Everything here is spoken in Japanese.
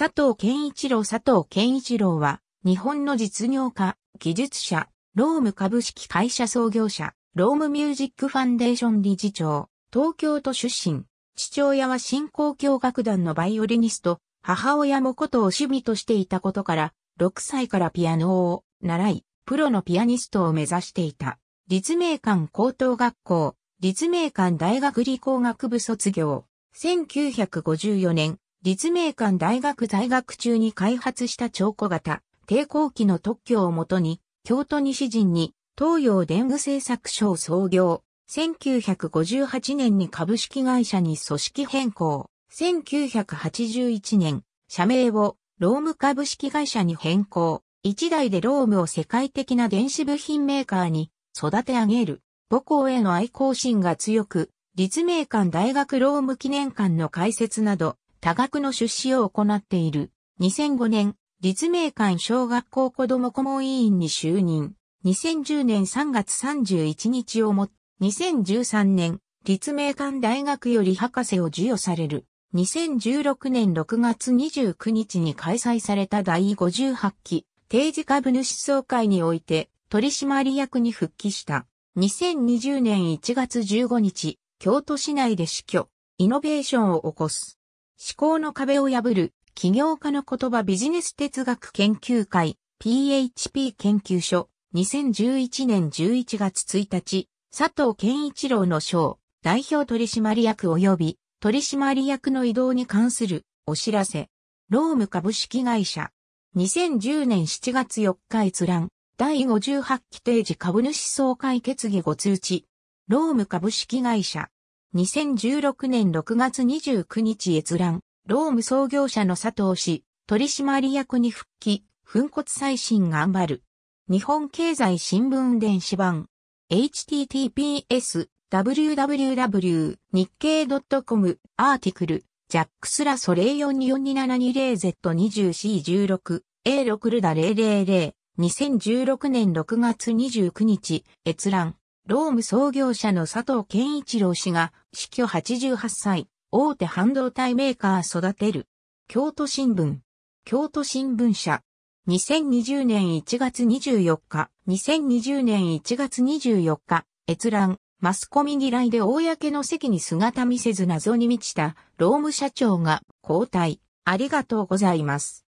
佐藤健一郎佐藤健一郎は、日本の実業家、技術者、ローム株式会社創業者、ロームミュージックファンデーション理事長、東京都出身、父親は新興教楽団のバイオリニスト、母親もことを趣味としていたことから、6歳からピアノを習い、プロのピアニストを目指していた。立命館高等学校、立命館大学理工学部卒業。1954年、立命館大学在学中に開発した超小型、抵抗器の特許をもとに、京都西陣に東洋電具製作所を創業。1958年に株式会社に組織変更。1981年、社名をローム株式会社に変更。一代でロームを世界的な電子部品メーカーに育て上げる。母校への愛好心が強く、立命館大学ローム記念館の開設など、多額の出資を行っている。2005年、立命館小学校子ども顧問委員に就任。2010年3月31日をも2013年、立命館大学より博士を授与される。2016年6月29日に開催された第58期定時株主総会において取締役に復帰した。2020年1月15日、京都市内で死去、イノベーションを起こす。思考の壁を破る、起業家の言葉ビジネス哲学研究会、PHP 研究所、2011年11月1日、佐藤健一郎の賞、代表取締役及び取締役の移動に関するお知らせ。ローム株式会社。2010年7月4日閲覧。第58期定時株主総会決議ご通知。ローム株式会社。2016年6月29日閲覧、ローム創業者の佐藤氏、取締役に復帰、粉骨再審頑張る。日本経済新聞電子版。https www 日経 .com アーティクルジャックスラソレイ4 4 2 7 2 0 z 2 0 c 1 6 A6 ルダ000 2016年6月29日閲覧ローム創業者の佐藤健一郎氏が、死去88歳、大手半導体メーカー育てる。京都新聞。京都新聞社。2020年1月24日、2020年1月24日、閲覧、マスコミ嫌いで公の席に姿見せず謎に満ちた、労務社長が交代。ありがとうございます。